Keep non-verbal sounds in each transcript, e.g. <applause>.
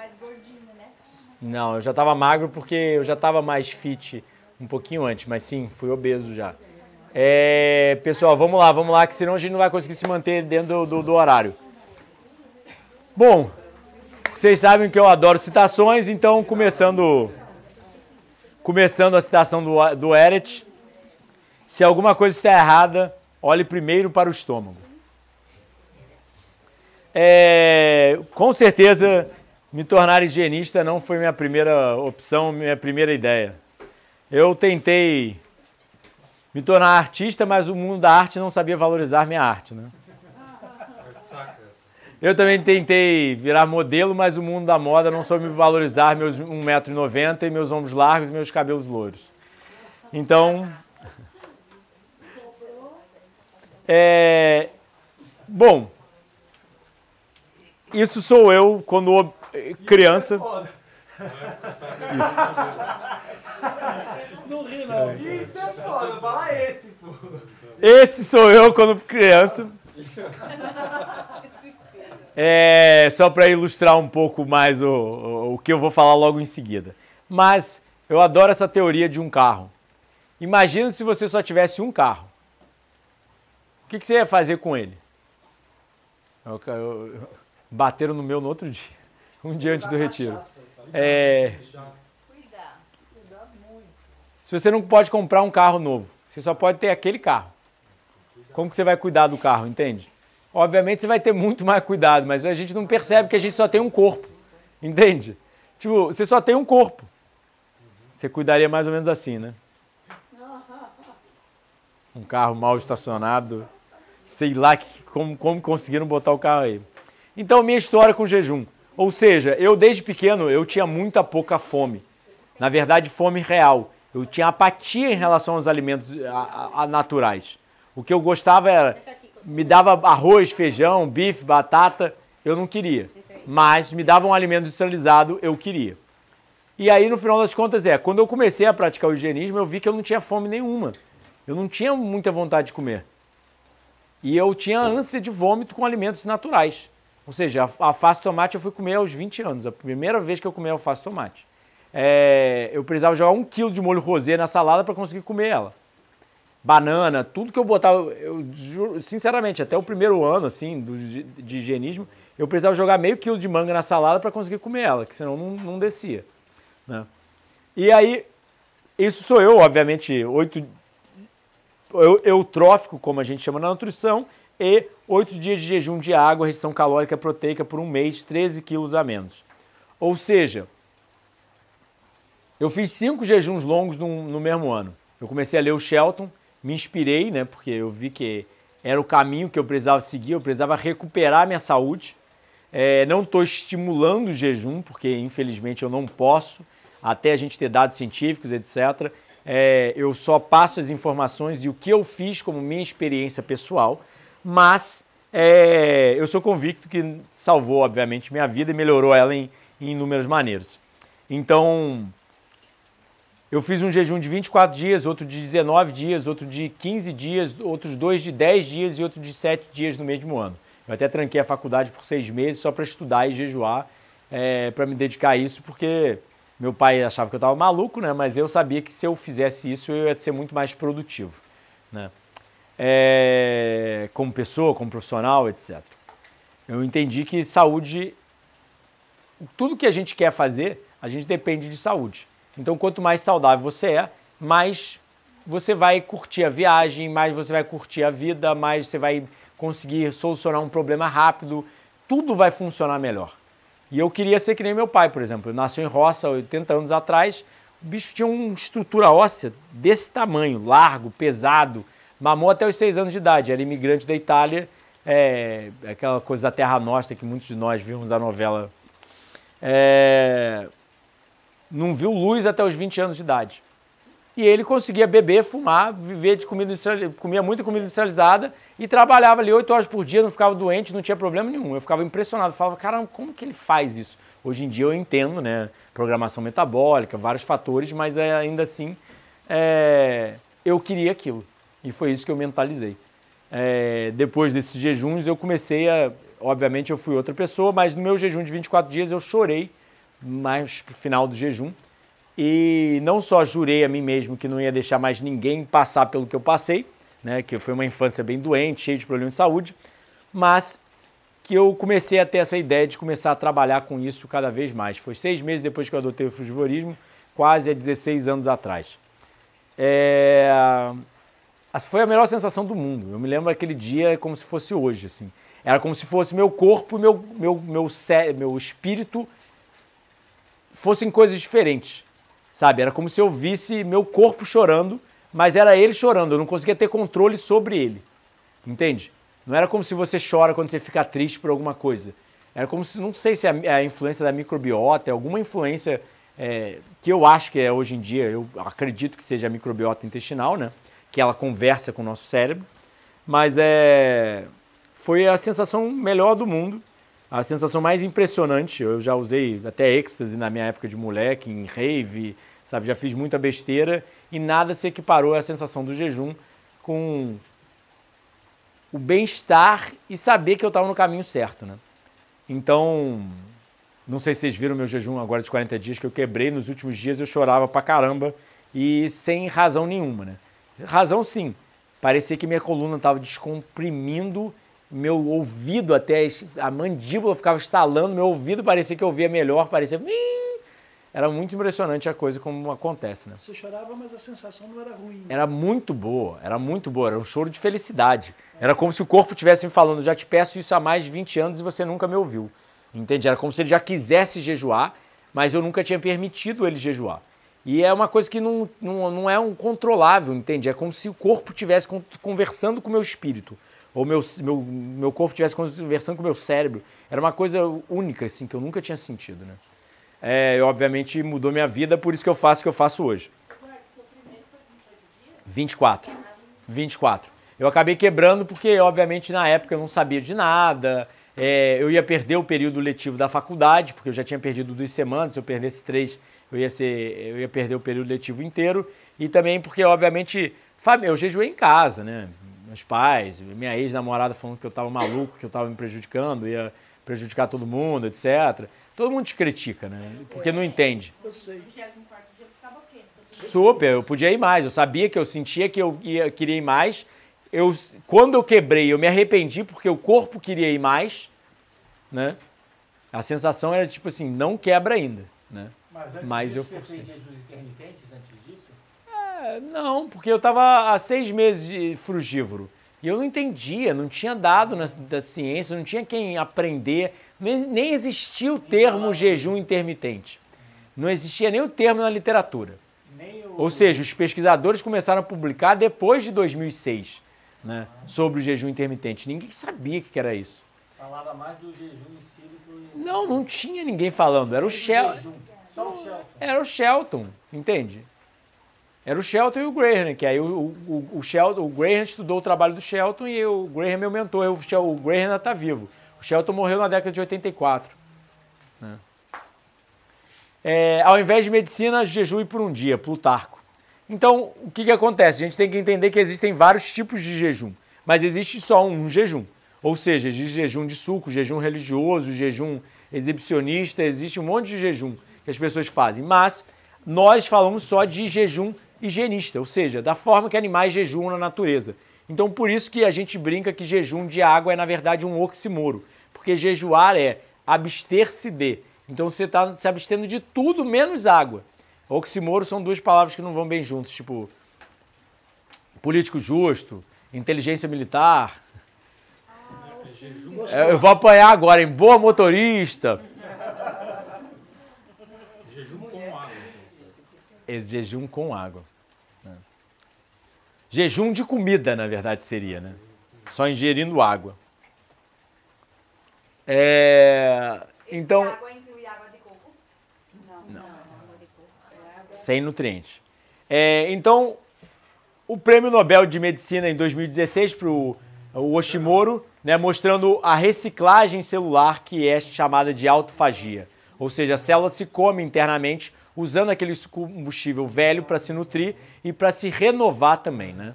mais gordinho, né? Não, eu já estava magro porque eu já estava mais fit um pouquinho antes, mas sim, fui obeso já. É, pessoal, vamos lá, vamos lá, que senão a gente não vai conseguir se manter dentro do, do, do horário. Bom, vocês sabem que eu adoro citações, então começando começando a citação do, do Eret, se alguma coisa está errada, olhe primeiro para o estômago. É, com certeza me tornar higienista não foi minha primeira opção, minha primeira ideia. Eu tentei me tornar artista, mas o mundo da arte não sabia valorizar minha arte, né? Eu também tentei virar modelo, mas o mundo da moda não soube valorizar meus 1,90m e meus ombros largos e meus cabelos louros. Então. É, bom, isso sou eu quando criança. Isso. Não ri, não. Isso é foda, fala esse, pô. Esse sou eu quando criança. É, só para ilustrar um pouco mais o, o, o que eu vou falar logo em seguida. Mas eu adoro essa teoria de um carro. Imagina se você só tivesse um carro. O que, que você ia fazer com ele? Eu, eu, bateram no meu no outro dia. <laughs> um dia antes do retiro. É... Se você não pode comprar um carro novo, você só pode ter aquele carro. Como que você vai cuidar do carro, entende? Obviamente você vai ter muito mais cuidado, mas a gente não percebe que a gente só tem um corpo, entende? Tipo, você só tem um corpo. Você cuidaria mais ou menos assim, né? Um carro mal estacionado, sei lá que, como, como conseguiram botar o carro aí. Então, minha história com jejum. Ou seja, eu desde pequeno eu tinha muita pouca fome. Na verdade, fome real. Eu tinha apatia em relação aos alimentos a, a, a naturais. O que eu gostava era me dava arroz, feijão, bife, batata, eu não queria. Mas me dava um alimento industrializado, eu queria. E aí no final das contas é, quando eu comecei a praticar o higienismo, eu vi que eu não tinha fome nenhuma. Eu não tinha muita vontade de comer. E eu tinha ânsia de vômito com alimentos naturais. Ou seja, a alface tomate eu fui comer aos 20 anos, a primeira vez que eu comi alface tomate. É, eu precisava jogar um quilo de molho rosé na salada para conseguir comer ela. Banana, tudo que eu botava, eu juro, sinceramente, até o primeiro ano assim do, de, de higienismo, eu precisava jogar meio quilo de manga na salada para conseguir comer ela, que senão não, não descia. Né? E aí, isso sou eu, obviamente, oito eutrófico, como a gente chama na nutrição, e 8 dias de jejum de água, restrição calórica proteica por um mês, 13 quilos a menos. Ou seja, eu fiz cinco jejuns longos no, no mesmo ano. Eu comecei a ler o Shelton, me inspirei, né, porque eu vi que era o caminho que eu precisava seguir, eu precisava recuperar minha saúde. É, não estou estimulando o jejum, porque infelizmente eu não posso, até a gente ter dados científicos, etc. É, eu só passo as informações e o que eu fiz como minha experiência pessoal mas é, eu sou convicto que salvou, obviamente, minha vida e melhorou ela em, em inúmeras maneiras. Então, eu fiz um jejum de 24 dias, outro de 19 dias, outro de 15 dias, outros dois de 10 dias e outro de 7 dias no mesmo ano. Eu até tranquei a faculdade por seis meses só para estudar e jejuar, é, para me dedicar a isso, porque meu pai achava que eu estava maluco, né? Mas eu sabia que se eu fizesse isso eu ia ser muito mais produtivo, né? é, como pessoa, como profissional, etc. Eu entendi que saúde, tudo que a gente quer fazer, a gente depende de saúde. Então, quanto mais saudável você é, mais você vai curtir a viagem, mais você vai curtir a vida, mais você vai conseguir solucionar um problema rápido, tudo vai funcionar melhor. E eu queria ser que nem meu pai, por exemplo. Eu nasci em roça 80 anos atrás, o bicho tinha uma estrutura óssea desse tamanho, largo, pesado, Mamou até os seis anos de idade, era imigrante da Itália, é, é aquela coisa da Terra Nostra que muitos de nós vimos a novela. É, não viu luz até os 20 anos de idade. E ele conseguia beber, fumar, viver de comida industrializada, comia muita comida industrializada e trabalhava ali oito horas por dia, não ficava doente, não tinha problema nenhum. Eu ficava impressionado, falava, caramba, como que ele faz isso? Hoje em dia eu entendo, né? Programação metabólica, vários fatores, mas é, ainda assim é... eu queria aquilo. E foi isso que eu mentalizei. É, depois desses jejuns, eu comecei a. Obviamente, eu fui outra pessoa, mas no meu jejum de 24 dias, eu chorei mais pro final do jejum. E não só jurei a mim mesmo que não ia deixar mais ninguém passar pelo que eu passei, né, que foi uma infância bem doente, cheio de problemas de saúde, mas que eu comecei a ter essa ideia de começar a trabalhar com isso cada vez mais. Foi seis meses depois que eu adotei o frugivorismo, quase há 16 anos atrás. É... Assim, foi a melhor sensação do mundo. Eu me lembro aquele dia como se fosse hoje, assim. Era como se fosse meu corpo e meu, meu, meu, meu espírito fossem coisas diferentes, sabe? Era como se eu visse meu corpo chorando, mas era ele chorando. Eu não conseguia ter controle sobre ele, entende? Não era como se você chora quando você fica triste por alguma coisa. Era como se, não sei se é a é influência da microbiota, é alguma influência é, que eu acho que é hoje em dia, eu acredito que seja a microbiota intestinal, né? que ela conversa com o nosso cérebro. Mas é, foi a sensação melhor do mundo, a sensação mais impressionante. Eu já usei até êxtase na minha época de moleque, em rave, sabe? Já fiz muita besteira e nada se equiparou à sensação do jejum com o bem-estar e saber que eu estava no caminho certo, né? Então, não sei se vocês viram meu jejum agora de 40 dias que eu quebrei. Nos últimos dias eu chorava pra caramba e sem razão nenhuma, né? Razão sim. Parecia que minha coluna estava descomprimindo meu ouvido até a mandíbula ficava estalando, meu ouvido parecia que eu via melhor, parecia era muito impressionante a coisa como acontece, né? Você chorava, mas a sensação não era ruim. Era muito boa, era muito boa, era um choro de felicidade. Era como se o corpo estivesse me falando, já te peço isso há mais de 20 anos e você nunca me ouviu. Entende? Era como se ele já quisesse jejuar, mas eu nunca tinha permitido ele jejuar. E é uma coisa que não, não, não é um controlável, entende? É como se o corpo tivesse conversando com o meu espírito, ou meu, meu, meu corpo tivesse conversando com o meu cérebro. Era uma coisa única, assim, que eu nunca tinha sentido, né? É, obviamente mudou minha vida, por isso que eu faço o que eu faço hoje. 24. 24. Eu acabei quebrando porque, obviamente, na época eu não sabia de nada. É, eu ia perder o período letivo da faculdade, porque eu já tinha perdido duas semanas. Se eu perdesse três, eu ia, ser, eu ia perder o período letivo inteiro e também porque, obviamente, eu jejuei em casa, né? Meus pais, minha ex-namorada falando que eu estava maluco, que eu estava me prejudicando, ia prejudicar todo mundo, etc. Todo mundo te critica, né? Porque não entende. Eu sei. Super, eu podia ir mais. Eu sabia que eu sentia que eu ia, queria ir mais. Eu, quando eu quebrei, eu me arrependi porque o corpo queria ir mais, né? A sensação era tipo assim, não quebra ainda, né? Mas antes mas disso, eu forcei. você fez jejuns intermitentes antes disso? É, não, porque eu estava há seis meses de frugívoro. E eu não entendia, não tinha dado na, da ciência, não tinha quem aprender, nem, nem existia o termo jejum intermitente. Não existia nem o termo na literatura. O... Ou seja, os pesquisadores começaram a publicar depois de 2006 né, ah. sobre o jejum intermitente. Ninguém sabia o que era isso. Falava mais do jejum em si do que Não, não tinha ninguém falando. Era o Shell. Tá o Era o Shelton, entende? Era o Shelton e o Graham, que aí o, o, o, Shelton, o Graham estudou o trabalho do Shelton e o Graham é meu mentor. Eu, o Graham ainda está vivo. O Shelton morreu na década de 84. Né? É, ao invés de medicina, jejue por um dia, Plutarco. Então, o que, que acontece? A gente tem que entender que existem vários tipos de jejum, mas existe só um jejum. Ou seja, existe jejum de suco, jejum religioso, jejum exibicionista, existe um monte de jejum que as pessoas fazem, mas nós falamos só de jejum higienista, ou seja, da forma que animais jejuam na natureza. Então, por isso que a gente brinca que jejum de água é, na verdade, um oximoro, porque jejuar é abster-se de. Então, você está se abstendo de tudo menos água. Oximoro são duas palavras que não vão bem juntos, tipo político justo, inteligência militar. Ah, é é, eu vou apanhar agora, em boa motorista. é jejum com água. Né? Jejum de comida, na verdade, seria, né? Só ingerindo água. É, então. Água inclui água de coco? Não. não. Sem nutrientes. É, então, o prêmio Nobel de Medicina em 2016 para o Oshimoro, né, mostrando a reciclagem celular que é chamada de autofagia. Ou seja, a célula se come internamente usando aquele combustível velho para se nutrir e para se renovar também, né?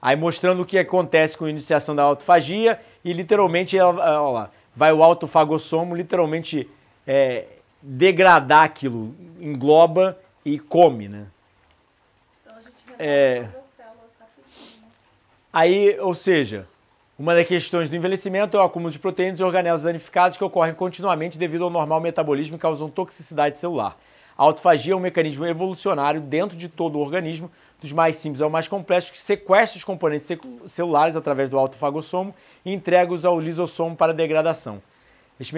Aí mostrando o que acontece com a iniciação da autofagia e literalmente ela, lá, vai o autofagossomo literalmente é, degradar aquilo, engloba e come, né? Então a gente é... Né? Aí, ou seja, uma das questões do envelhecimento é o acúmulo de proteínas e organelas danificadas que ocorrem continuamente devido ao normal metabolismo e causam toxicidade celular. A autofagia é um mecanismo evolucionário dentro de todo o organismo, dos mais simples ao mais complexo, que sequestra os componentes celulares através do autofagossomo e entrega-os ao lisossomo para degradação. Este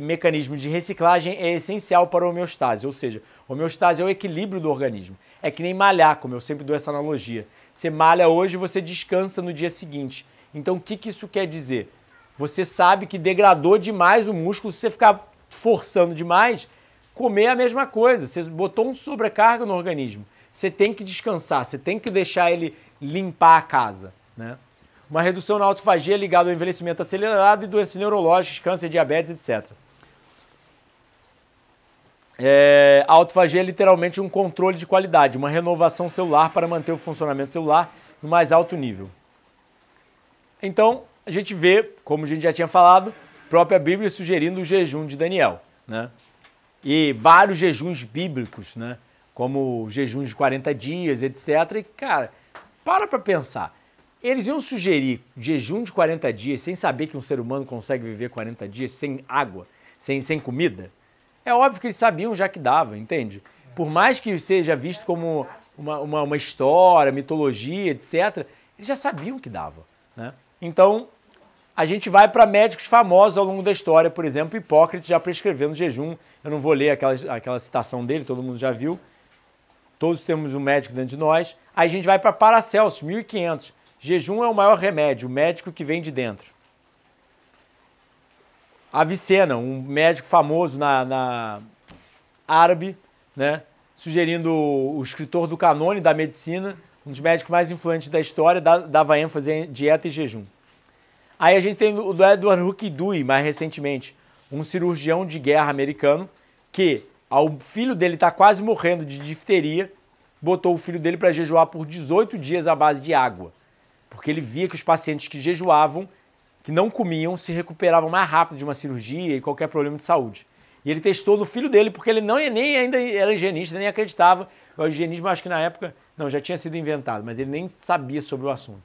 mecanismo de reciclagem é essencial para a homeostase, ou seja, homeostase é o equilíbrio do organismo. É que nem malhar, como eu sempre dou essa analogia. Você malha hoje, você descansa no dia seguinte. Então, o que, que isso quer dizer? Você sabe que degradou demais o músculo, se você ficar forçando demais, Comer é a mesma coisa, você botou um sobrecarga no organismo. Você tem que descansar, você tem que deixar ele limpar a casa, né? Uma redução na autofagia ligada ao envelhecimento acelerado e doenças neurológicas, câncer, diabetes, etc. É, a autofagia é literalmente um controle de qualidade, uma renovação celular para manter o funcionamento celular no mais alto nível. Então, a gente vê, como a gente já tinha falado, a própria Bíblia sugerindo o jejum de Daniel. Né? e vários jejuns bíblicos, né? Como jejuns de 40 dias, etc. E, cara, para pra pensar. Eles iam sugerir jejum de 40 dias sem saber que um ser humano consegue viver 40 dias sem água, sem, sem comida? É óbvio que eles sabiam já que dava, entende? Por mais que seja visto como uma, uma, uma história, mitologia, etc., eles já sabiam que dava. Né? Então, a gente vai para médicos famosos ao longo da história, por exemplo, Hipócrates já prescrevendo jejum. Eu não vou ler aquela, aquela citação dele, todo mundo já viu. Todos temos um médico dentro de nós. Aí a gente vai para Paracelso, 1500. Jejum é o maior remédio, o médico que vem de dentro. Avicena, um médico famoso na, na árabe, né? sugerindo o escritor do canone da medicina, um dos médicos mais influentes da história, dava ênfase em dieta e jejum. Aí a gente tem o do Edward hooke mais recentemente, um cirurgião de guerra americano que, ao filho dele estar tá quase morrendo de difteria, botou o filho dele para jejuar por 18 dias à base de água, porque ele via que os pacientes que jejuavam, que não comiam, se recuperavam mais rápido de uma cirurgia e qualquer problema de saúde. E ele testou no filho dele, porque ele não nem ainda era higienista, nem acreditava. O higienismo, acho que na época, não, já tinha sido inventado, mas ele nem sabia sobre o assunto.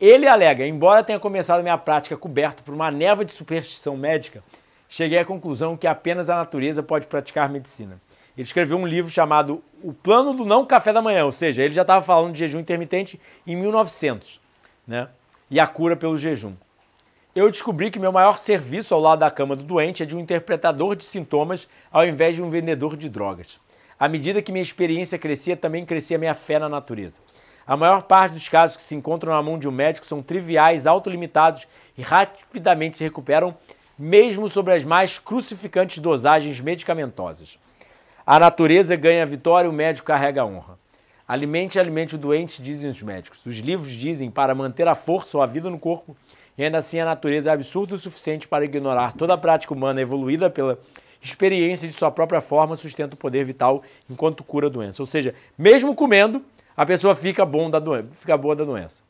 Ele alega: embora tenha começado minha prática coberto por uma neva de superstição médica, cheguei à conclusão que apenas a natureza pode praticar medicina. Ele escreveu um livro chamado O Plano do Não Café da Manhã, ou seja, ele já estava falando de jejum intermitente em 1900, né? E a cura pelo jejum. Eu descobri que meu maior serviço ao lado da cama do doente é de um interpretador de sintomas ao invés de um vendedor de drogas. À medida que minha experiência crescia, também crescia minha fé na natureza. A maior parte dos casos que se encontram na mão de um médico são triviais, autolimitados e rapidamente se recuperam, mesmo sobre as mais crucificantes dosagens medicamentosas. A natureza ganha a vitória e o médico carrega a honra. Alimente e alimente o doente, dizem os médicos. Os livros dizem para manter a força ou a vida no corpo, e ainda assim a natureza é absurda o suficiente para ignorar toda a prática humana evoluída pela experiência de sua própria forma, sustenta o poder vital enquanto cura a doença. Ou seja, mesmo comendo, a pessoa fica, bom da fica boa da doença.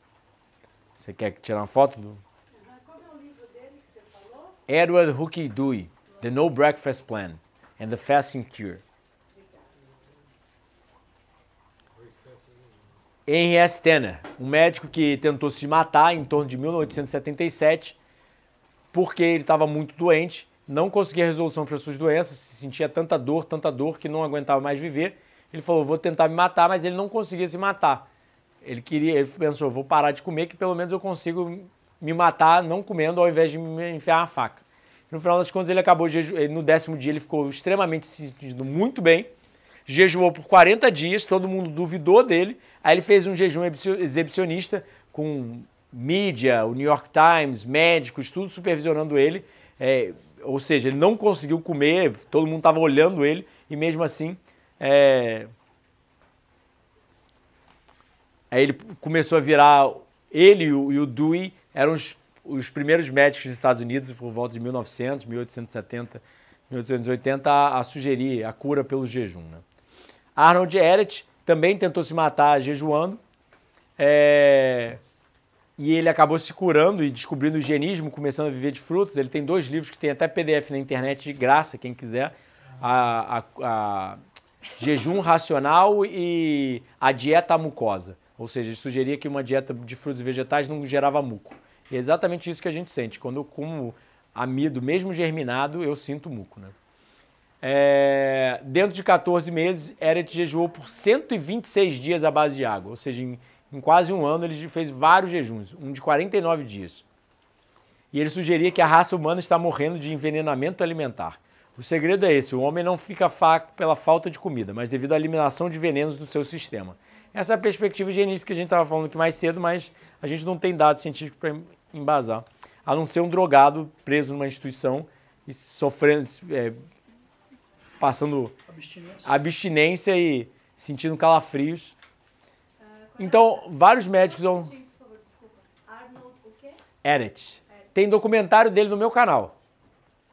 Você quer tirar uma foto? Do... É Edward Hooky Dewey, The No Breakfast Plan and the Fasting Cure. Henry S. Tanner, um médico que tentou se matar em torno de 1877 porque ele estava muito doente, não conseguia resolução para suas doenças, se sentia tanta dor, tanta dor que não aguentava mais viver ele falou, vou tentar me matar, mas ele não conseguia se matar. Ele queria, ele pensou, vou parar de comer, que pelo menos eu consigo me matar não comendo, ao invés de me enfiar uma faca. No final das contas, ele acabou eh, no décimo dia ele ficou extremamente se sentindo muito bem. Jejuou por 40 dias, todo mundo duvidou dele. Aí ele fez um jejum exibicionista com mídia, o New York Times, médicos, tudo supervisionando ele. É, ou seja, ele não conseguiu comer, todo mundo estava olhando ele e mesmo assim é... Aí ele começou a virar. Ele e o, e Dewey eram os, os primeiros médicos dos Estados Unidos, por volta de 1900, 1870, 1880, a, a sugerir a cura pelo jejum. Né? Arnold Eret também tentou se matar jejuando. É... E ele acabou se curando e descobrindo o higienismo, começando a viver de frutos. Ele tem dois livros que tem até PDF na internet de graça, quem quiser. A, a, a jejum racional e a dieta mucosa. Ou seja, sugeria que uma dieta de frutos e vegetais não gerava muco. E é exatamente isso que a gente sente. Quando eu como amido, mesmo germinado, eu sinto muco. Né? É, dentro de 14 meses, Eret jejuou por 126 dias à base de água, ou seja, em, em, quase um ano ele fez vários jejuns, um de 49 dias. E ele sugeria que a raça humana está morrendo de envenenamento alimentar. O segredo é esse: o homem não fica fraco pela falta de comida, mas devido à eliminação de venenos do seu sistema. Essa é a perspectiva higienista que a gente estava falando aqui mais cedo, mas a gente não tem dados científicos para embasar, a não ser um drogado preso numa instituição e sofrendo, é, passando abstinência. abstinência. e sentindo calafrios. Ah, é então, vários médicos. Vão... Arnold, Eret. Eret. Tem documentário dele no meu canal.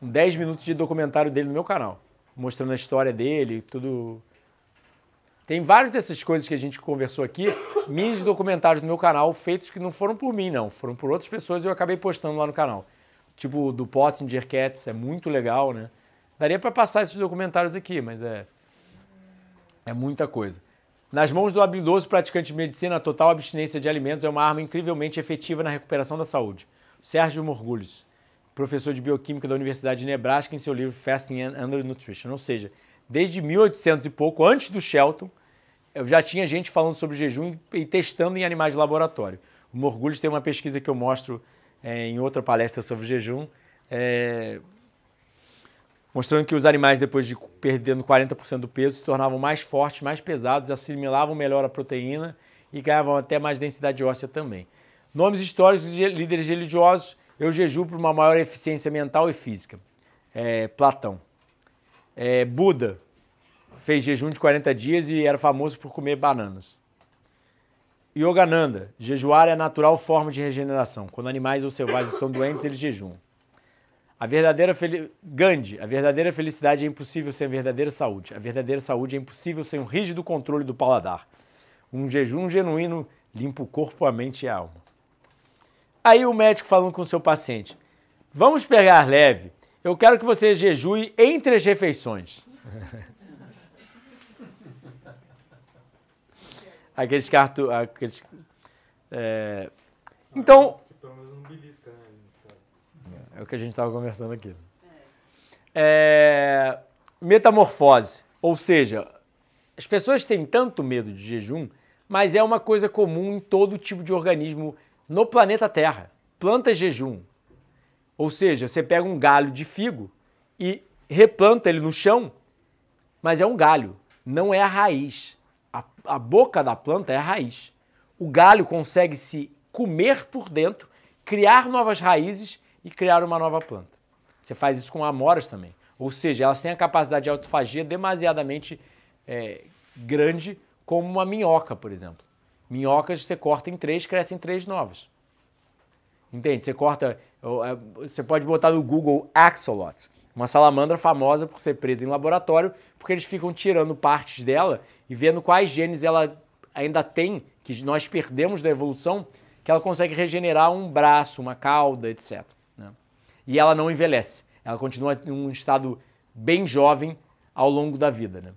10 minutos de documentário dele no meu canal, mostrando a história dele, tudo. Tem várias dessas coisas que a gente conversou aqui, mini documentários no meu canal, feitos que não foram por mim, não, foram por outras pessoas e eu acabei postando lá no canal. Tipo do Pottinger Cats, é muito legal, né? Daria para passar esses documentários aqui, mas é é muita coisa. Nas mãos do habilidoso praticante de medicina, a total abstinência de alimentos é uma arma incrivelmente efetiva na recuperação da saúde. Sérgio Morgulhos professor de bioquímica da Universidade de Nebraska, em seu livro Fasting and Undernutrition. Ou seja, desde 1800 e pouco, antes do Shelton, já tinha gente falando sobre jejum e testando em animais de laboratório. O Morgulhos tem uma pesquisa que eu mostro é, em outra palestra sobre jejum, é, mostrando que os animais, depois de perdendo 40% do peso, se tornavam mais fortes, mais pesados, assimilavam melhor a proteína e ganhavam até mais densidade óssea também. Nomes históricos de líderes religiosos, eu jejuo para uma maior eficiência mental e física. É, Platão. É, Buda fez jejum de 40 dias e era famoso por comer bananas. Yogananda, jejuar é a natural forma de regeneração. Quando animais ou selvagens estão doentes, eles jejum. A verdadeira fel... Gandhi, a verdadeira felicidade é impossível sem a verdadeira saúde. A verdadeira saúde é impossível sem um rígido controle do paladar. Um jejum genuíno limpa o corpo, a mente e a alma. Aí o médico falando com o seu paciente: Vamos pegar leve. Eu quero que você jejue entre as refeições. <laughs> aqueles cartões, Aqueles, é... Então. Né, é, é o que a gente estava conversando aqui. É... Metamorfose. Ou seja, as pessoas têm tanto medo de jejum, mas é uma coisa comum em todo tipo de organismo no planeta Terra, planta jejum. Ou seja, você pega um galho de figo e replanta ele no chão, mas é um galho, não é a raiz. A, a boca da planta é a raiz. O galho consegue se comer por dentro, criar novas raízes e criar uma nova planta. Você faz isso com amoras também. Ou seja, elas têm a capacidade de autofagia demasiadamente é, grande, como uma minhoca, por exemplo. Minhocas você corta em três, crescem três novas. Entende? Você corta. Você pode botar no Google axolotes, uma salamandra famosa por ser presa em laboratório, porque eles ficam tirando partes dela e vendo quais genes ela ainda tem, que nós perdemos da evolução, que ela consegue regenerar um braço, uma cauda, etc. Né? E ela não envelhece. Ela continua em um estado bem jovem ao longo da vida. Né?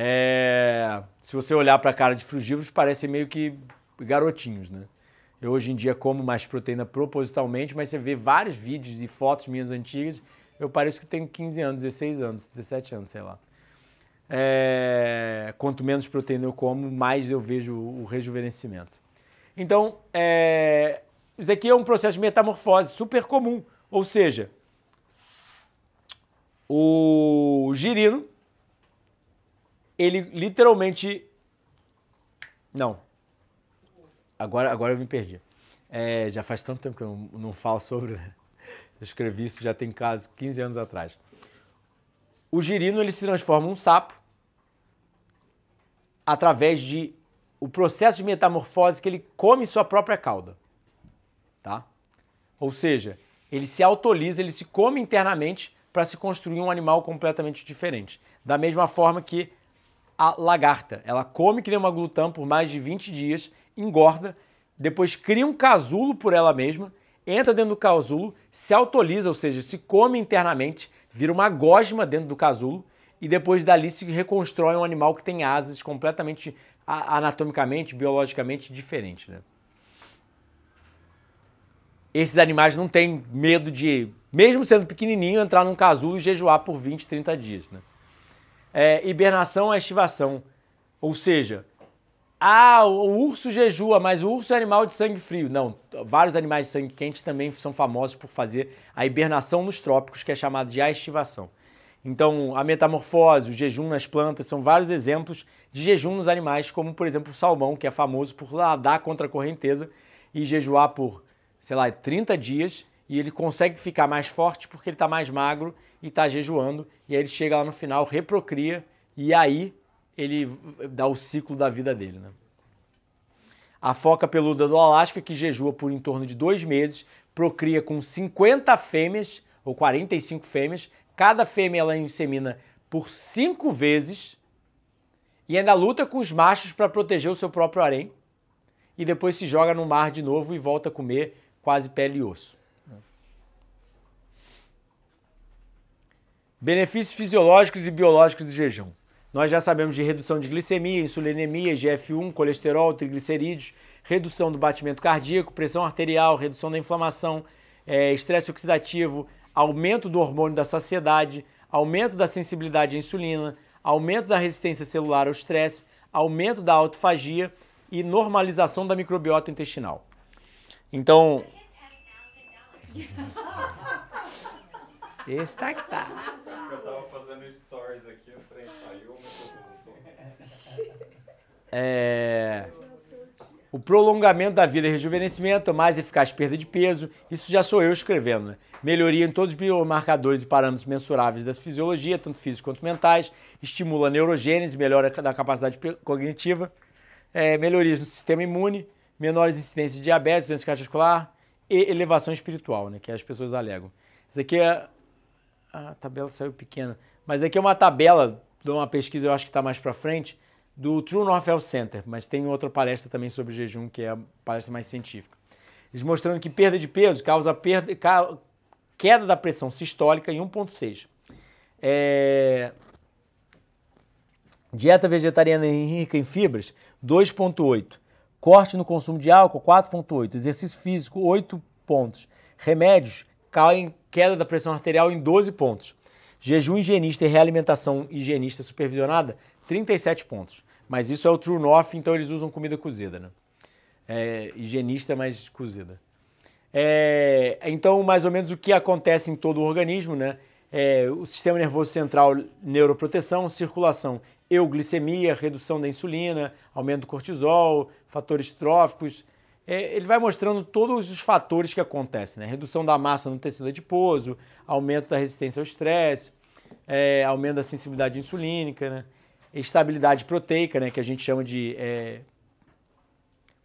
É, se você olhar para a cara de frugívoros, parecem meio que garotinhos, né? Eu hoje em dia como mais proteína propositalmente, mas você vê vários vídeos e fotos minhas antigas, eu pareço que tenho 15 anos, 16 anos, 17 anos, sei lá. É, quanto menos proteína eu como, mais eu vejo o rejuvenescimento. Então, é, isso aqui é um processo de metamorfose super comum. Ou seja, o girino ele literalmente. Não. Agora, agora eu me perdi. É, já faz tanto tempo que eu não falo sobre. Né? Eu escrevi isso já tem caso 15 anos atrás. O girino ele se transforma em um sapo através de o processo de metamorfose que ele come sua própria cauda. Tá? Ou seja, ele se autolisa, ele se come internamente para se construir um animal completamente diferente. Da mesma forma que a lagarta. Ela come que nem uma glutã por mais de 20 dias, engorda, depois cria um casulo por ela mesma, entra dentro do casulo, se autoliza, ou seja, se come internamente, vira uma gosma dentro do casulo e depois dali se reconstrói um animal que tem asas completamente anatomicamente, biologicamente diferente. Né? Esses animais não têm medo de, mesmo sendo pequenininho, entrar num casulo e jejuar por 20, 30 dias. Né? é, hibernação é estivação. Ou seja, ah, o urso jejua, mas o urso é animal de sangue frio. Não, vários animais de sangue quente também são famosos por fazer a hibernação nos trópicos, que é chamada de estivação. Então, a metamorfose, o jejum nas plantas são vários exemplos de jejum nos animais, como por exemplo o salmão, que é famoso por nadar contra a correnteza e jejuar por, sei lá, 30 dias e ele consegue ficar mais forte porque ele está mais magro e está jejuando. E aí ele chega lá no final, reprocria e aí ele dá o ciclo da vida dele. Né? A foca peluda do Alasca, que jejua por em torno de dois meses, procria com 50 fêmeas ou 45 fêmeas. Cada fêmea ela insemina por cinco vezes e ainda luta com os machos para proteger o seu próprio harém. E depois se joga no mar de novo e volta a comer quase pele e osso. Benefícios fisiológicos e biológicos do jejum. Nós já sabemos de redução de glicemia, insulinemia, GF1, colesterol, triglicerídeos, redução do batimento cardíaco, pressão arterial, redução da inflamação, é, estresse oxidativo, aumento do hormônio da saciedade, aumento da sensibilidade à insulina, aumento da resistência celular ao estresse, aumento da autofagia e normalização da microbiota intestinal. Então. Esse tá que tá eu tava fazendo stories aqui, eu falei, saiu É. O prolongamento da vida e rejuvenescimento, mais eficaz perda de peso, isso já sou eu escrevendo, né? Melhoria em todos os biomarcadores e parâmetros mensuráveis da fisiologia, tanto físicos quanto mentais, estimula a neurogênese, melhora da capacidade cognitiva, é, melhorias no sistema imune, menores incidências de diabetes, doença cardiovascular e elevação espiritual, né? Que as pessoas alegam. Isso aqui é a tabela saiu pequena. Mas aqui é uma tabela, de uma pesquisa, eu acho que está mais para frente, do True North Health Center, mas tem outra palestra também sobre jejum, que é a palestra mais científica. Eles mostrando que perda de peso causa perda, ca, queda da pressão sistólica em 1,6. É... Dieta vegetariana rica em fibras, 2,8. Corte no consumo de álcool, 4,8. Exercício físico, 8 pontos. Remédios caem queda da pressão arterial em 12 pontos. Jejum higienista e realimentação higienista supervisionada, 37 pontos. Mas isso é o True North, então eles usam comida cozida, né? É, higienista, mas cozida. É, então, mais ou menos o que acontece em todo o organismo, né? É, o sistema nervoso central, neuroproteção, circulação, euglicemia, redução da insulina, aumento do cortisol, fatores tróficos, é, ele vai mostrando todos os fatores que acontecem, né? Redução da massa no tecido adiposo, aumento da resistência ao estresse, é, aumento da sensibilidade insulínica, né? estabilidade proteica, né? Que a gente chama de é,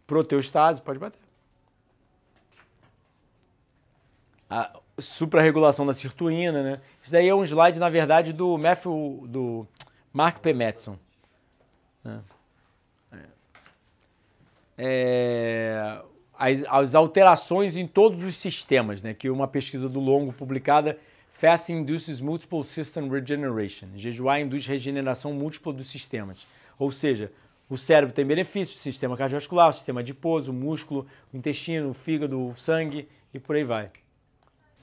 proteostase, pode bater. A suprarregulação da sirtuína, né? Isso daí é um slide, na verdade, do Matthew, do Mark P. Madison. Né? é, as, as, alterações em todos os sistemas, né? que uma pesquisa do Longo publicada Fasting Induces Multiple System Regeneration. Jejuar induz regeneração múltipla dos sistemas. Ou seja, o cérebro tem benefícios, o sistema cardiovascular, o sistema adiposo, músculo, o intestino, o fígado, o sangue e por aí vai.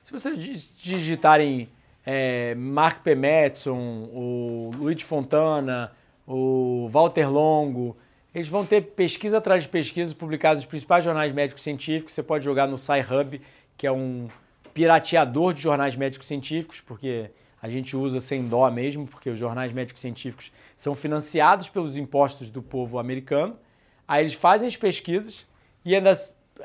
Se vocês digitarem é, Mark P. Madison, o Luiz Fontana, o Walter Longo, eles vão ter pesquisa atrás de pesquisa publicados nos principais jornais médicos científicos. Você pode jogar no SciHub, que é um pirateador de jornais médicos científicos, porque a gente usa sem dó mesmo, porque os jornais médicos científicos são financiados pelos impostos do povo americano. Aí eles fazem as pesquisas e ainda,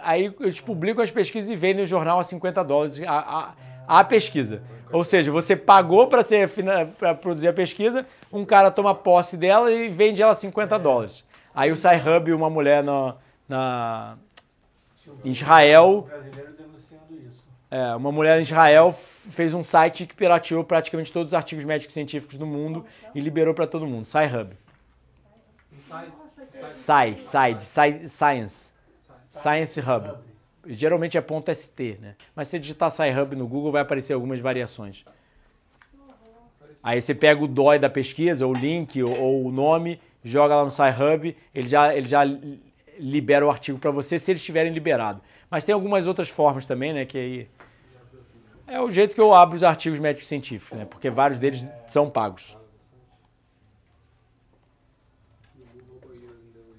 aí eles publicam as pesquisas e vendem o jornal a 50 dólares a, a, a pesquisa. Ou seja, você pagou para produzir a pesquisa, um cara toma posse dela e vende ela a 50 é. dólares. Aí o SciHub, hub uma mulher na, na Israel. É, uma mulher em Israel fez um site que pirateou praticamente todos os artigos médicos científicos do mundo e liberou para todo mundo. Sci-Hub. Sci, sci, science. Science Hub. Geralmente é ponto .st, né? Mas se você digitar Sci-Hub no Google vai aparecer algumas variações. Aí você pega o DOI da pesquisa, ou o link, ou, ou o nome, joga lá no SciHub, ele já, ele já libera o artigo para você, se eles tiverem liberado. Mas tem algumas outras formas também, né, que aí... É o jeito que eu abro os artigos médicos científicos, né, porque vários deles são pagos.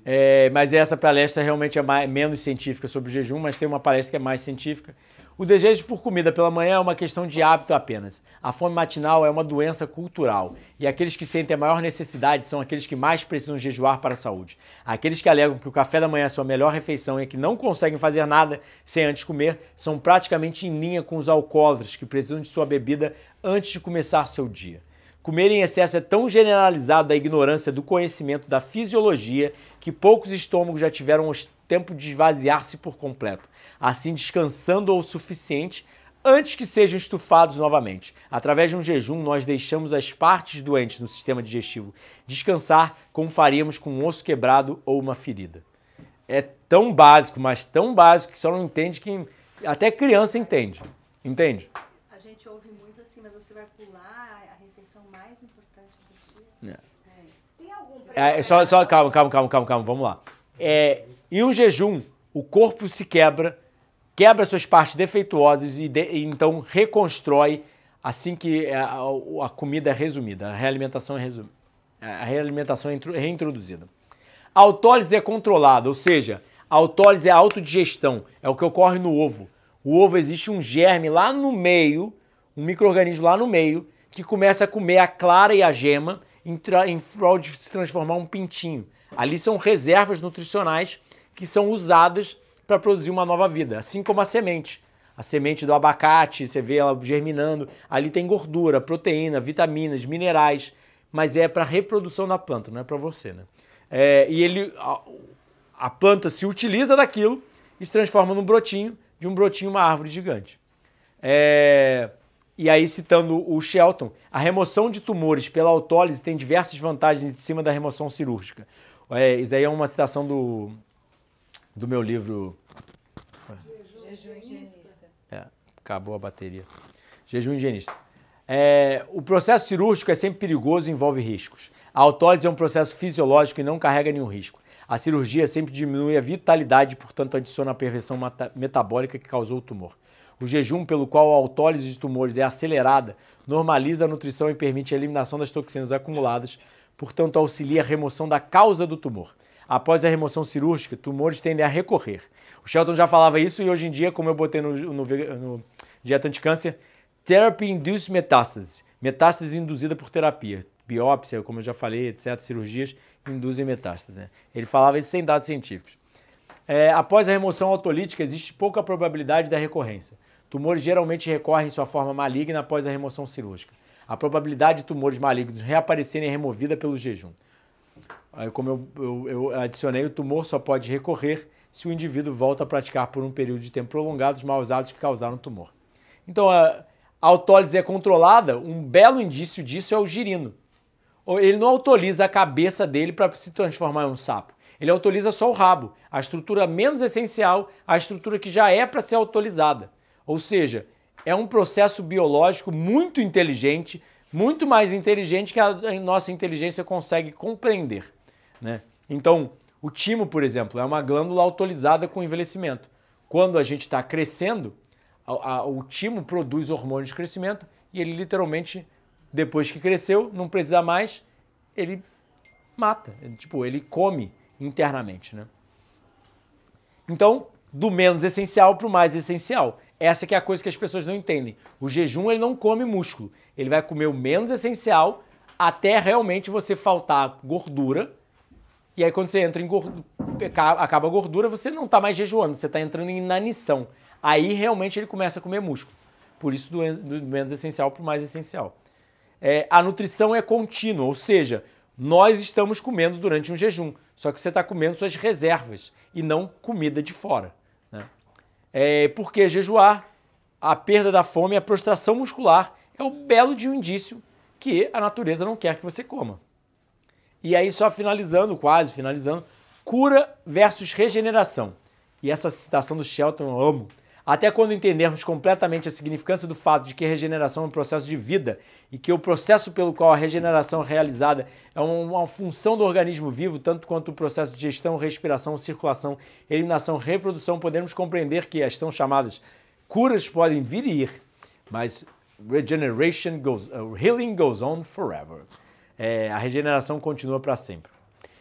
É, mas essa palestra realmente é mais, menos científica sobre o jejum, mas tem uma palestra que é mais científica, o desejo por comida pela manhã é uma questão de hábito apenas. A fome matinal é uma doença cultural e aqueles que sentem a maior necessidade são aqueles que mais precisam jejuar para a saúde. Aqueles que alegam que o café da manhã é sua melhor refeição e que não conseguem fazer nada sem antes comer são praticamente em linha com os alcoólatras que precisam de sua bebida antes de começar seu dia. Comer em excesso é tão generalizado da ignorância do conhecimento da fisiologia que poucos estômagos já tiveram os tempo de esvaziar-se por completo, assim descansando o suficiente antes que sejam estufados novamente. Através de um jejum, nós deixamos as partes doentes no sistema digestivo descansar, como faríamos com um osso quebrado ou uma ferida. É tão básico, mas tão básico que só não entende quem. Até criança entende. Entende? A gente ouve muito assim, mas você vai pular é a refeição mais importante do dia. É. É. Tem algum. É, só, só calma, calma, calma, calma, calma, vamos lá. É, e um jejum, o corpo se quebra, quebra suas partes defeituosas e, de, e então reconstrói assim que é, a, a, comida é resumida, a realimentação é, é a realimentação é reintroduzida. A autólise é controlada, ou seja, a autólise é a autodigestão, é o que ocorre no ovo. O ovo existe um germe lá no meio, um microorganismo lá no meio, que começa a comer a clara e a gema em, em se transformar um pintinho. Ali são reservas nutricionais que são usadas para produzir uma nova vida, assim como a semente. A semente do abacate, você vê ela germinando, ali tem gordura, proteína, vitaminas, minerais, mas é para reprodução da planta, não é para você, né? É, e ele, a, a planta se utiliza daquilo e se transforma num brotinho, de um brotinho uma árvore gigante. É, e aí, citando o Shelton, a remoção de tumores pela autólise tem diversas vantagens em cima da remoção cirúrgica. É, isso aí é uma citação do do meu livro. Jejum higienista. É, acabou a bateria. Jejum higienista. É, o processo cirúrgico é sempre perigoso e envolve riscos. A autólise é um processo fisiológico e não carrega nenhum risco. A cirurgia sempre diminui a vitalidade portanto, adiciona a perversão metabólica que causou o tumor. O jejum, pelo qual a autólise de tumores é acelerada, normaliza a nutrição e permite a eliminação das toxinas acumuladas, portanto, auxilia a remoção da causa do tumor após a remoção cirúrgica, tumores tendem a recorrer. O Shelton já falava isso e hoje em dia, como eu botei no, no, no Dieta Anticâncer, Therapy Induced Metastasis, metástase induzida por terapia. Biópsia, como eu já falei, etc., cirurgias induzem metástase. Né? Ele falava isso sem dados científicos. É, após a remoção autolítica, existe pouca probabilidade da recorrência. Tumores geralmente recorrem em sua forma maligna após a remoção cirúrgica. A probabilidade de tumores malignos reaparecerem é removida pelo jejum. Aí, como eu, eu, eu adicionei, o tumor só pode recorrer se o indivíduo volta a praticar por um período de tempo prolongado os maus hábitos que causaram tumor. Então, a autólise é controlada, um belo indício disso é o girino. Ele não autoriza a cabeça dele para se transformar em um sapo. Ele autoriza só o rabo, a estrutura menos essencial, a estrutura que já é para ser autorizada. Ou seja, é um processo biológico muito inteligente, muito mais inteligente que a nossa inteligência consegue compreender. Né? Então, o timo, por exemplo, é uma glândula autorizada com envelhecimento. Quando a gente está crescendo, a, a, o timo produz hormônios de crescimento e ele literalmente, depois que cresceu, não precisa mais, ele mata. Ele, tipo, ele come internamente. Né? Então, do menos essencial para o mais essencial. Essa que é a coisa que as pessoas não entendem. O jejum ele não come músculo. Ele vai comer o menos essencial até realmente você faltar gordura e aí quando você entra em gordura, acaba a gordura, você não está mais jejuando, você está entrando em inanição. Aí realmente ele começa a comer músculo. Por isso do, do menos essencial para o mais essencial. É, a nutrição é contínua, ou seja, nós estamos comendo durante um jejum, só que você está comendo suas reservas e não comida de fora. Né? É, porque jejuar, a perda da fome, a prostração muscular é o belo de um indício que a natureza não quer que você coma. E aí, só finalizando, quase finalizando, cura versus regeneração. E essa citação do Shelton eu amo. Até quando entendermos completamente a significância do fato de que a regeneração é um processo de vida e que o processo pelo qual a regeneração é realizada é uma função do organismo vivo, tanto quanto o processo de gestão, respiração, circulação, eliminação, reprodução, podemos compreender que as tão chamadas curas podem vir e ir, mas regeneration goes, uh, healing goes on forever é, a regeneração continua para sempre.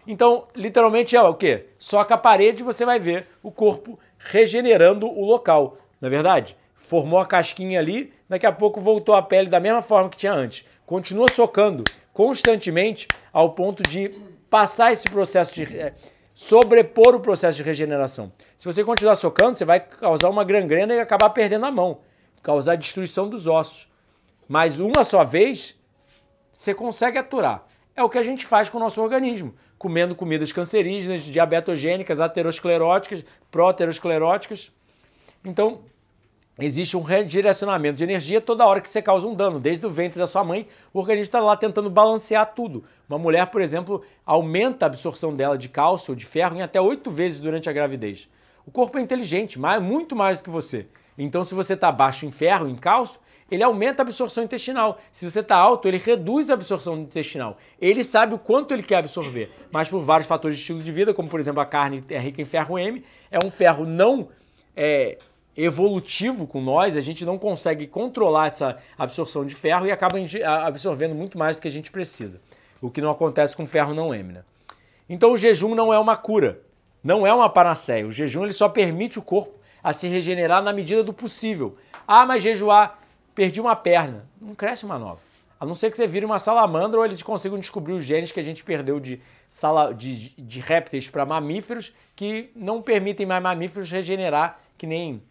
Então, literalmente é o quê? Soca a parede e você vai ver o corpo regenerando o local, na é verdade? Formou a casquinha ali, daqui a pouco voltou a pele da mesma forma que tinha antes. Continua socando constantemente ao ponto de passar esse processo de. É, sobrepor o processo de regeneração. Se você continuar socando, você vai causar uma gangrena e acabar perdendo a mão, causar destruição dos ossos. Mas uma só vez, você consegue aturar. É o que a gente faz com o nosso organismo, comendo comidas cancerígenas, diabetogênicas, ateroscleróticas, proteroscleróticas. Então, existe um redirecionamento de energia toda hora que você causa um dano. Desde o ventre da sua mãe, o organismo está lá tentando balancear tudo. Uma mulher, por exemplo, aumenta a absorção dela de cálcio ou de ferro em até oito vezes durante a gravidez. O corpo é inteligente, muito mais do que você. Então, se você está baixo em ferro, em cálcio, ele aumenta a absorção intestinal. Se você está alto, ele reduz a absorção intestinal. Ele sabe o quanto ele quer absorver, mas por vários fatores de estilo de vida, como por exemplo a carne é rica em ferro M, é um ferro não é, evolutivo com nós, a gente não consegue controlar essa absorção de ferro e acaba absorvendo muito mais do que a gente precisa. O que não acontece com ferro não M, né? Então o jejum não é uma cura, não é uma panaceia. O jejum ele só permite o corpo a se regenerar na medida do possível. Ah, mas jejuar perdi uma perna. Não cresce uma nova. A não ser que você vire uma salamandra ou eles consigam descobrir os genes que a gente perdeu de, sala, de, de répteis para mamíferos que não permitem mais mamíferos regenerar que nem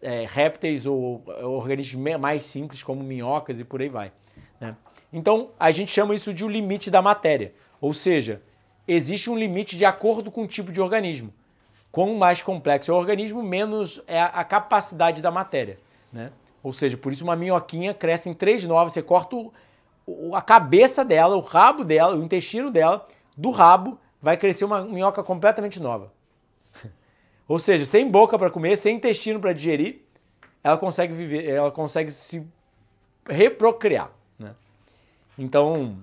é, répteis ou, ou organismos mais simples como minhocas e por aí vai. Né? Então a gente chama isso de o limite da matéria. Ou seja, existe um limite de acordo com o tipo de organismo. Quanto mais complexo é o organismo, menos é a capacidade da matéria. Né? Ou seja, por isso uma minhoquinha cresce em três novas, você corta o, o, a cabeça dela, o rabo dela, o intestino dela, do rabo vai crescer uma minhoca completamente nova. <laughs> Ou seja, sem boca para comer, sem intestino para digerir, ela consegue viver, ela consegue se reprocriar. Né? Então,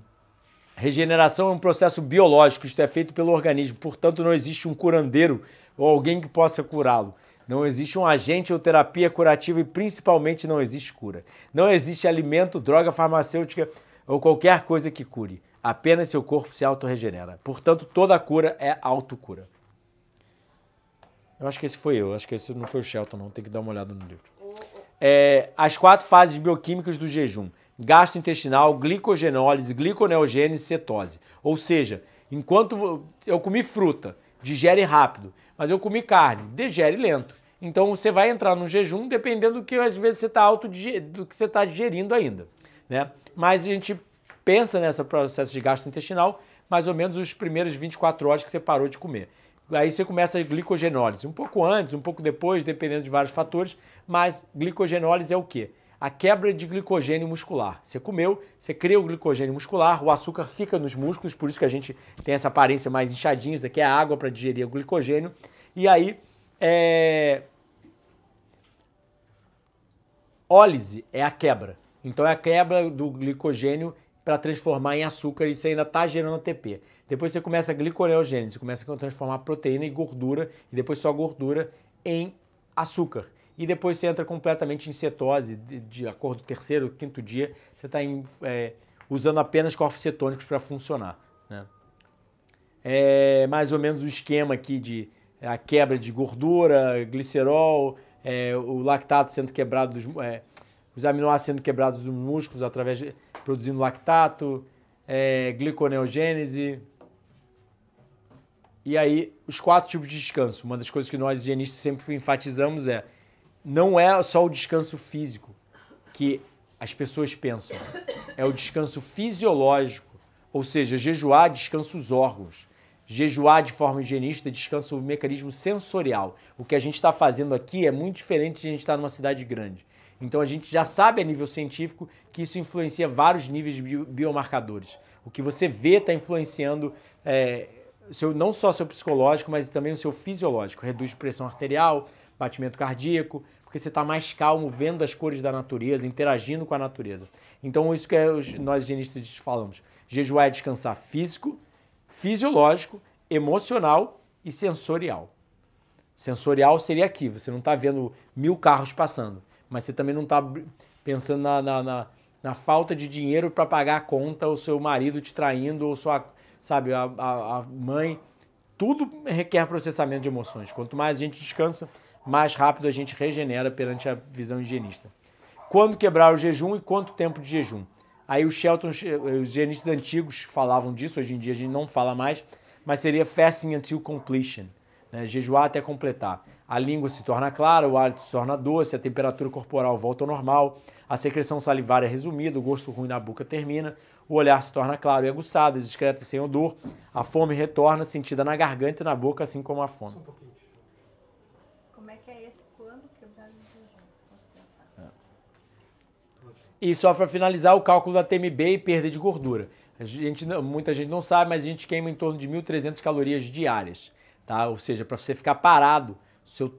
regeneração é um processo biológico, isto é feito pelo organismo, portanto, não existe um curandeiro ou alguém que possa curá-lo. Não existe um agente ou terapia curativa e principalmente não existe cura. Não existe alimento, droga farmacêutica ou qualquer coisa que cure. Apenas seu corpo se autorregenera. Portanto, toda cura é autocura. Eu acho que esse foi eu, acho que esse não foi o Shelton, não. Tem que dar uma olhada no livro. É, as quatro fases bioquímicas do jejum: gastrointestinal, glicogenólise, gliconeogênese, cetose. Ou seja, enquanto eu comi fruta, digere rápido, mas eu comi carne, digere lento. Então você vai entrar no jejum dependendo do que às vezes você está alto do que você está digerindo ainda, né? Mas a gente pensa nesse processo de gasto intestinal mais ou menos os primeiros 24 horas que você parou de comer. Aí você começa a glicogenólise, um pouco antes, um pouco depois, dependendo de vários fatores, mas glicogenólise é o quê? A quebra de glicogênio muscular. Você comeu, você cria o glicogênio muscular, o açúcar fica nos músculos, por isso que a gente tem essa aparência mais inchadinha, isso aqui é água para digerir o glicogênio, e aí é, Ólise é a quebra. Então é a quebra do glicogênio para transformar em açúcar e isso ainda está gerando ATP. Depois você começa a gliconeogênese, começa a transformar proteína em gordura e depois só gordura em açúcar. E depois você entra completamente em cetose, de, de acordo com o terceiro, quinto dia, você está é, usando apenas corpos cetônicos para funcionar. Né? É mais ou menos o esquema aqui de a quebra de gordura, glicerol, é, o lactato sendo quebrado, dos, é, os aminoácidos sendo quebrados dos músculos através de, produzindo lactato, é, gliconeogênese. E aí, os quatro tipos de descanso. Uma das coisas que nós higienistas sempre enfatizamos é: não é só o descanso físico que as pessoas pensam, é o descanso fisiológico, ou seja, jejuar descansa os órgãos. Jejuar de forma higienista descansa o mecanismo sensorial. O que a gente está fazendo aqui é muito diferente de a gente estar tá numa cidade grande. Então a gente já sabe a nível científico que isso influencia vários níveis de biomarcadores. O que você vê está influenciando é, seu, não só seu psicológico, mas também o seu fisiológico. Reduz pressão arterial, batimento cardíaco, porque você está mais calmo vendo as cores da natureza, interagindo com a natureza. Então isso que é nós higienistas falamos. Jejuar é descansar físico, fisiológico, emocional e sensorial. Sensorial seria aqui, você não está vendo mil carros passando, mas você também não está pensando na, na, na, na, falta de dinheiro para pagar a conta, o seu marido te traindo, ou sua, sabe, a, a, a mãe. Tudo requer processamento de emoções. Quanto mais a gente descansa, mais rápido a gente regenera perante a visão higienista. Quando quebrar o jejum e quanto tempo de jejum? Aí os Shelton, os higienistas antigos falavam disso, hoje em dia a gente não fala mais, mas seria fasting until completion, né? jejuar até completar. A língua se torna clara, o hálito se torna doce, a temperatura corporal volta ao normal, a secreção salivar é resumida, o gosto ruim na boca termina, o olhar se torna claro e aguçado, as excretas sem odor, a fome retorna, sentida na garganta e na boca, assim como a fome. Só um pouquinho. E só para finalizar, o cálculo da TMB e perda de gordura. A gente, muita gente não sabe, mas a gente queima em torno de 1.300 calorias diárias. Tá? Ou seja, para você ficar parado, seu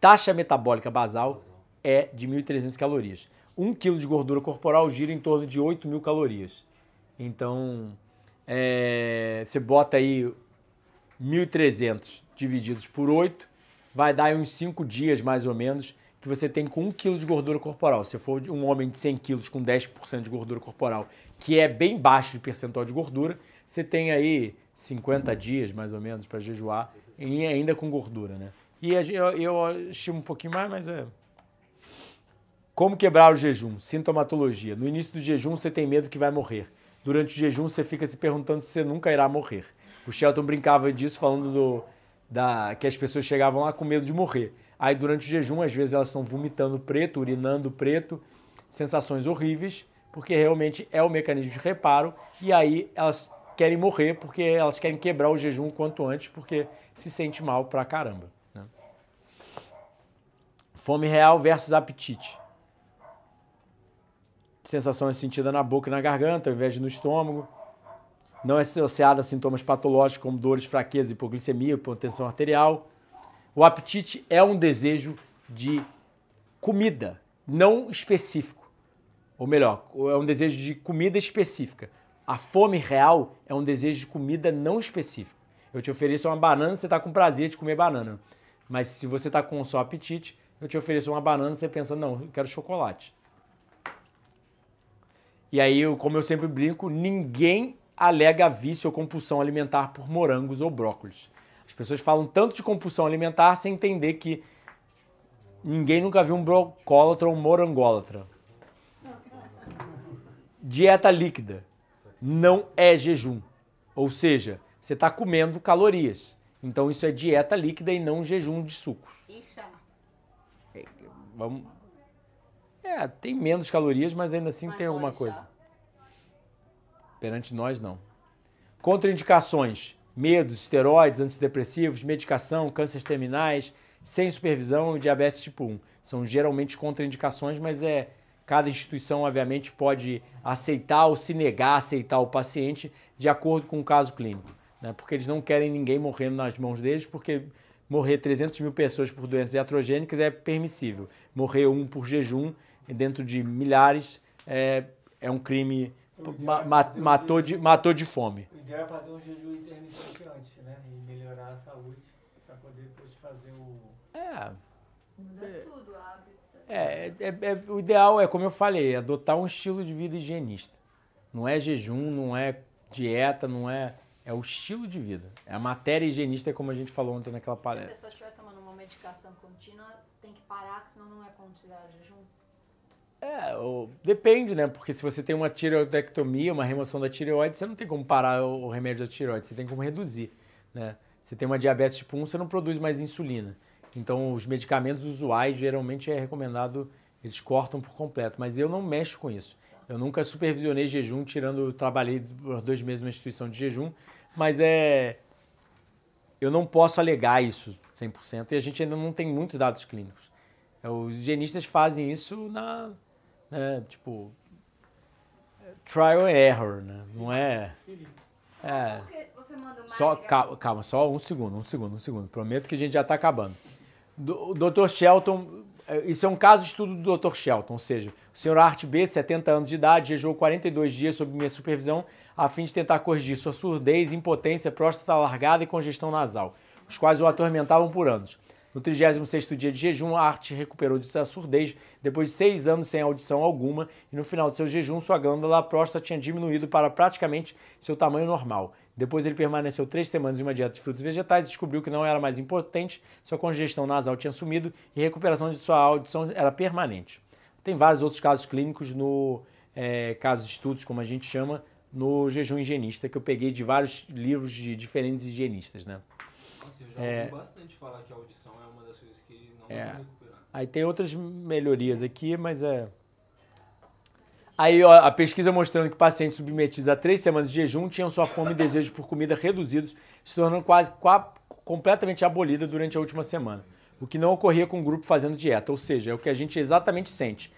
taxa metabólica basal é de 1.300 calorias. um quilo de gordura corporal gira em torno de 8.000 calorias. Então, é, você bota aí 1.300 divididos por 8, vai dar uns 5 dias mais ou menos que você tem com 1 kg de gordura corporal. Se for um homem de 100 kg com 10% de gordura corporal, que é bem baixo de percentual de gordura, você tem aí 50 dias, mais ou menos, para jejuar, e ainda com gordura, né? E eu, eu estimo um pouquinho mais, mas é... Como quebrar o jejum? Sintomatologia. No início do jejum, você tem medo que vai morrer. Durante o jejum, você fica se perguntando se você nunca irá morrer. O Shelton brincava disso, falando do, da, que as pessoas chegavam lá com medo de morrer. Aí durante o jejum, às vezes elas estão vomitando preto, urinando preto, sensações horríveis, porque realmente é o mecanismo de reparo. E aí elas querem morrer porque elas querem quebrar o jejum quanto antes, porque se sente mal pra caramba. Né? Fome real versus apetite. Sensação é sentida na boca e na garganta, ao invés de no estômago. Não é associada a sintomas patológicos como dores, fraqueza, hipoglicemia, hipotensão arterial. O apetite é um desejo de comida, não específico. Ou melhor, é um desejo de comida específica. A fome real é um desejo de comida não específica. Eu te ofereço uma banana, você está com prazer de comer banana. Mas se você está com só apetite, eu te ofereço uma banana, você pensa, não, eu quero chocolate. E aí, como eu sempre brinco, ninguém alega vício ou compulsão alimentar por morangos ou brócolis. As pessoas falam tanto de compulsão alimentar sem entender que ninguém nunca viu um brocólatra ou um morangólatra. Dieta líquida não é jejum. Ou seja, você está comendo calorias. Então isso é dieta líquida e não jejum de sucos. E chá? Vamos... É, tem menos calorias, mas ainda assim mas tem alguma coisa. Perante nós, não. Contraindicações medo, esteroides, antidepressivos, medicação, cânceres terminais, sem supervisão e diabetes tipo 1. São geralmente contraindicações, mas é cada instituição, obviamente, pode aceitar ou se negar a aceitar o paciente de acordo com o caso clínico. Né? Porque eles não querem ninguém morrendo nas mãos deles, porque morrer 300 mil pessoas por doenças iatrogênicas é permissível. Morrer um por jejum, dentro de milhares, é, é um crime ma ma matou, de, matou de fome. O ideal é fazer um jejum intermitente antes, né? E melhorar a saúde para poder depois fazer o. É. Mudar é. tudo, hábito. É, é, é, o ideal é, como eu falei, é adotar um estilo de vida higienista. Não é jejum, não é dieta, não é. É o estilo de vida. É a matéria higienista, é como a gente falou ontem naquela palestra. Se a pessoa estiver tomando uma medicação contínua, tem que parar, senão não é considerado jejum? É, depende, né? Porque se você tem uma tireoidectomia, uma remoção da tireoide, você não tem como parar o remédio da tireoide, você tem como reduzir, né? Você tem uma diabetes tipo 1, você não produz mais insulina. Então, os medicamentos usuais, geralmente é recomendado, eles cortam por completo, mas eu não mexo com isso. Eu nunca supervisionei jejum, tirando, trabalhei dois meses numa instituição de jejum, mas é... Eu não posso alegar isso 100% e a gente ainda não tem muitos dados clínicos. É, os higienistas fazem isso na, né? Tipo, trial and error, né? Não é... É. Só, calma, só um segundo, um segundo, um segundo. Prometo que a gente já está acabando. O Dr. Shelton, é, isso é um caso de estudo do Dr. Shelton, ou seja, o senhor Art B, 70 anos de idade, jejou 42 dias sob minha supervisão a fim de tentar corrigir sua surdez, impotência, próstata largada e congestão nasal, os quais o atormentavam por anos. No 36º dia de jejum, a arte recuperou de sua surdez depois de seis anos sem audição alguma e no final de seu jejum, sua glândula próstata tinha diminuído para praticamente seu tamanho normal. Depois ele permaneceu três semanas em uma dieta de frutos e vegetais, descobriu que não era mais impotente, sua congestão nasal tinha sumido e a recuperação de sua audição era permanente. Tem vários outros casos clínicos no é, casos estudos, como a gente chama, no jejum higienista, que eu peguei de vários livros de diferentes higienistas, né? Nossa, eu já ouvi é... bastante falar que a audição é. Aí tem outras melhorias aqui, mas é. Aí ó, a pesquisa mostrando que pacientes submetidos a três semanas de jejum tinham sua fome e desejo por comida reduzidos, se tornando quase completamente abolida durante a última semana. O que não ocorria com o grupo fazendo dieta, ou seja, é o que a gente exatamente sente.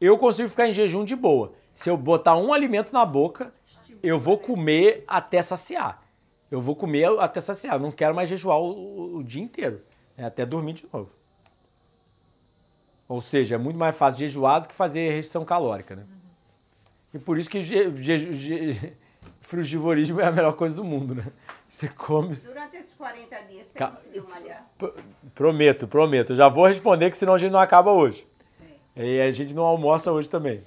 Eu consigo ficar em jejum de boa. Se eu botar um alimento na boca, eu vou comer até saciar. Eu vou comer até saciar. Eu não quero mais jejuar o, o, o dia inteiro, né? até dormir de novo. Ou seja, é muito mais fácil jejuar do que fazer restrição calórica, né? E por isso que <laughs> frugivorismo é a melhor coisa do mundo, né? Você come... Durante esses 40 dias você conseguiu malhar? prometo, prometo. Eu já vou responder que senão a gente não acaba hoje. É. E a gente não almoça hoje também.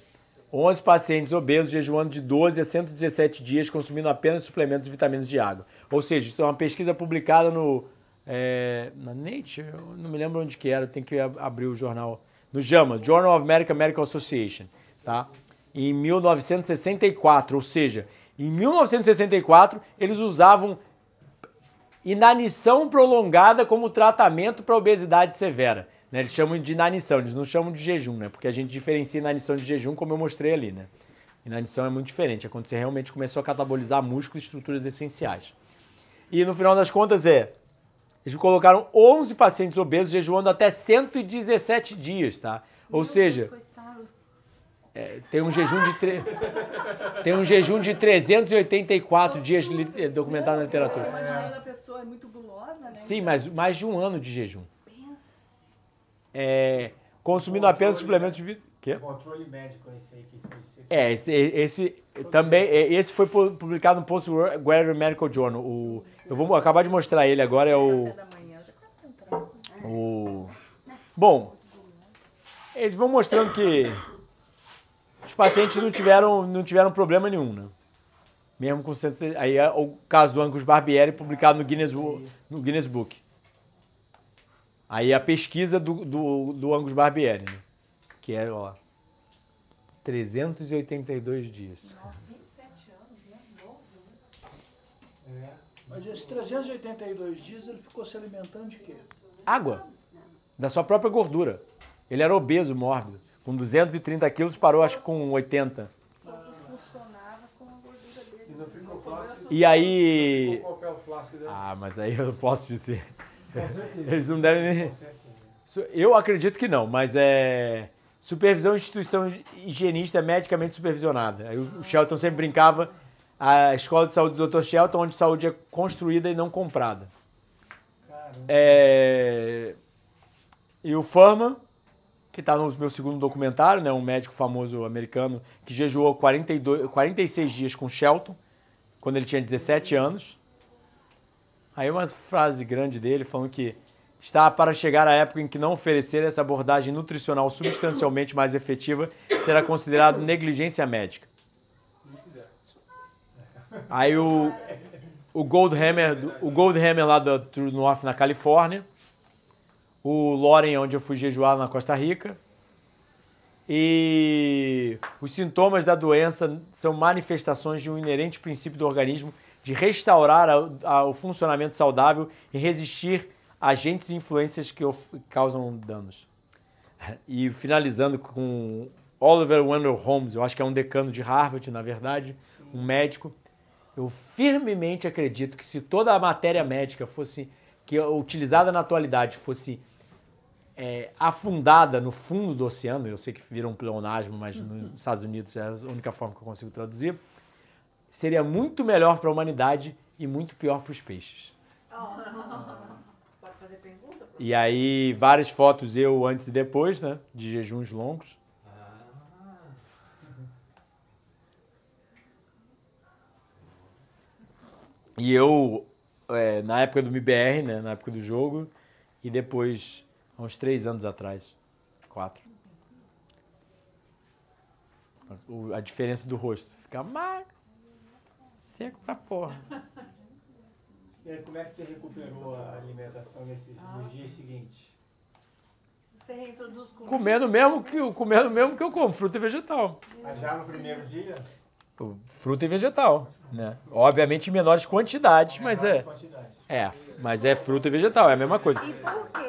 11 pacientes obesos jejuando de 12 a 117 dias consumindo apenas suplementos e vitaminas de água. Ou seja, isso é uma pesquisa publicada no... É, na Nature? Eu não me lembro onde que era. Tem que abrir o jornal no JAMA, Journal of American Medical Association, tá? Em 1964, ou seja, em 1964 eles usavam inanição prolongada como tratamento para obesidade severa. Né? Eles chamam de inanição, eles não chamam de jejum, né? Porque a gente diferencia inanição de jejum, como eu mostrei ali, né? Inanição é muito diferente, é quando você realmente começou a catabolizar músculos e estruturas essenciais. E no final das contas é eles colocaram 11 pacientes obesos jejuando até 117 dias, tá? Ou Meu seja, é, tem um jejum de tre... tem um jejum de 384 dias li... Eh, documentado na literatura. Mas a pessoa é muito gulosa, né? Sim, mas mais de um ano de jejum. É, consumindo controle, apenas suplementos de vitamina. Quê? Controle médico esse aí que foi É, esse, esse também, é, esse foi publicado no Post Medical Journal, o eu vou acabar de mostrar ele agora, é o. O. Bom, eles vão mostrando que os pacientes não tiveram, não tiveram problema nenhum, né? Mesmo com aí é o caso do Angus Barbieri publicado no Guinness, no Guinness Book. Aí a pesquisa do, do, do Angus Barbieri, né? que é, ó, 382 dias. Nossa, 27 anos, né? Novo, né? É. Mas esses 382 dias ele ficou se alimentando de quê? Água. Da sua própria gordura. Ele era obeso, mórbido. Com 230 quilos, parou acho que com 80. E aí. Ah, mas aí eu posso dizer. Eles não devem. Eu acredito que não, mas é. Supervisão de instituição higienista medicamente supervisionada. Aí o Shelton sempre brincava a escola de saúde do Dr. Shelton, onde saúde é construída e não comprada. É... E o Fama que está no meu segundo documentário, né, um médico famoso americano que jejuou 42, 46 dias com Shelton, quando ele tinha 17 anos. Aí uma frase grande dele falando que está para chegar a época em que não oferecer essa abordagem nutricional substancialmente mais efetiva será considerado negligência médica. Aí o, o Goldhammer, o Goldhammer lá da True North na Califórnia, o Loren, onde eu fui jejuar na Costa Rica. E os sintomas da doença são manifestações de um inerente princípio do organismo de restaurar a, a, o funcionamento saudável e resistir a agentes e influências que causam danos. E finalizando com Oliver Wendell Holmes, eu acho que é um decano de Harvard, na verdade, um médico eu firmemente acredito que se toda a matéria médica fosse que é utilizada na atualidade fosse é, afundada no fundo do oceano, eu sei que vira um pleonasmo, mas nos uhum. Estados Unidos é a única forma que eu consigo traduzir, seria muito melhor para a humanidade e muito pior para os peixes. Pode fazer pergunta? E aí, várias fotos eu antes e depois, né, de jejuns longos. E eu, é, na época do MBR, né, na época do jogo, e depois, há uns três anos atrás, quatro. A diferença do rosto fica magro, seco pra porra. E aí, como é que você recuperou a alimentação nesses, ah. nos dias seguintes? Você reintroduz comida? Comendo mesmo que, comendo mesmo que eu como, fruta e vegetal. Mas já no primeiro dia? Fruta e vegetal, né? Obviamente em menores quantidades, mas é. quantidades. É, mas é fruta e vegetal, é a mesma coisa. E por quê?